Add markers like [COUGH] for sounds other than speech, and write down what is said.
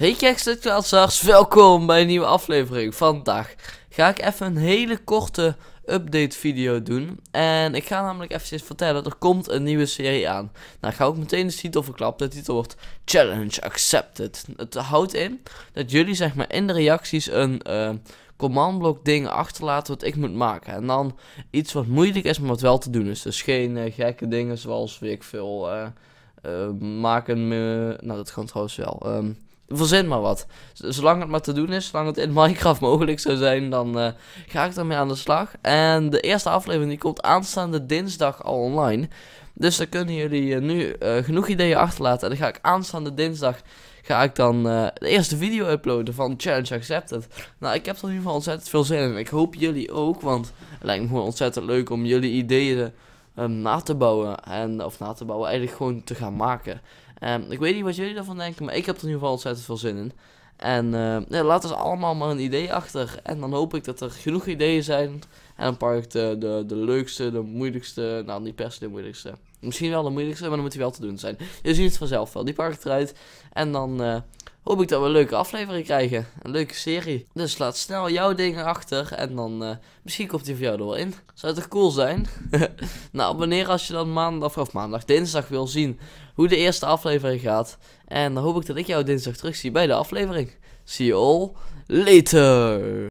Hey kijkers, welkom bij een nieuwe aflevering. Vandaag ga ik even een hele korte update video doen. En ik ga namelijk even vertellen, er komt een nieuwe serie aan. Nou, ik ga ook meteen de titel verklappen. De titel wordt Challenge Accepted. Het houdt in dat jullie zeg maar in de reacties een... Uh, commandblok dingen achterlaten wat ik moet maken. En dan iets wat moeilijk is, maar wat wel te doen is. Dus geen eh, gekke dingen zoals, weet ik veel, uh, maken... nou, dat kan trouwens wel. Um, verzin maar wat. Zolang het maar te doen is, zolang het in Minecraft [LAUGHS] mogelijk zou zijn, dan eh, ga ik ermee aan de slag. En de eerste aflevering die komt aanstaande dinsdag al online. Dus dan kunnen jullie eh, nu eh, genoeg ideeën achterlaten. En dan ga ik aanstaande dinsdag ga ik dan de eerste video uploaden van Challenge Accepted. Nou, ik heb er in ieder geval ontzettend veel zin in. Ik hoop jullie ook, want het lijkt me gewoon ontzettend leuk om jullie ideeën Ehm, na te bouwen. En, of na te bouwen, eigenlijk gewoon te gaan maken. Ehm, ik weet niet wat jullie daarvan denken, maar ik heb er in ieder geval ontzettend veel zin in. En ehm, ja, laat dus allemaal maar een idee achter. En dan hoop ik dat er genoeg ideeën zijn. En dan pak ik de, de, de leukste, de moeilijkste. Nou, niet per se de moeilijkste. Misschien wel de moeilijkste, maar dan moet hij wel te doen zijn. Je ziet het vanzelf wel. Die pak ik eruit. En dan eh, hoop ik dat we een leuke aflevering krijgen. Een leuke serie. Dus laat snel jouw dingen achter en dan eh, misschien komt die voor jou er wel in. Zou toch cool zijn? [LAUGHS] nou, abonneer als je dan maandag of maandag dinsdag wil zien hoe de eerste aflevering gaat. En dan hoop ik dat ik jou dinsdag terug zie bij de aflevering. See you all later!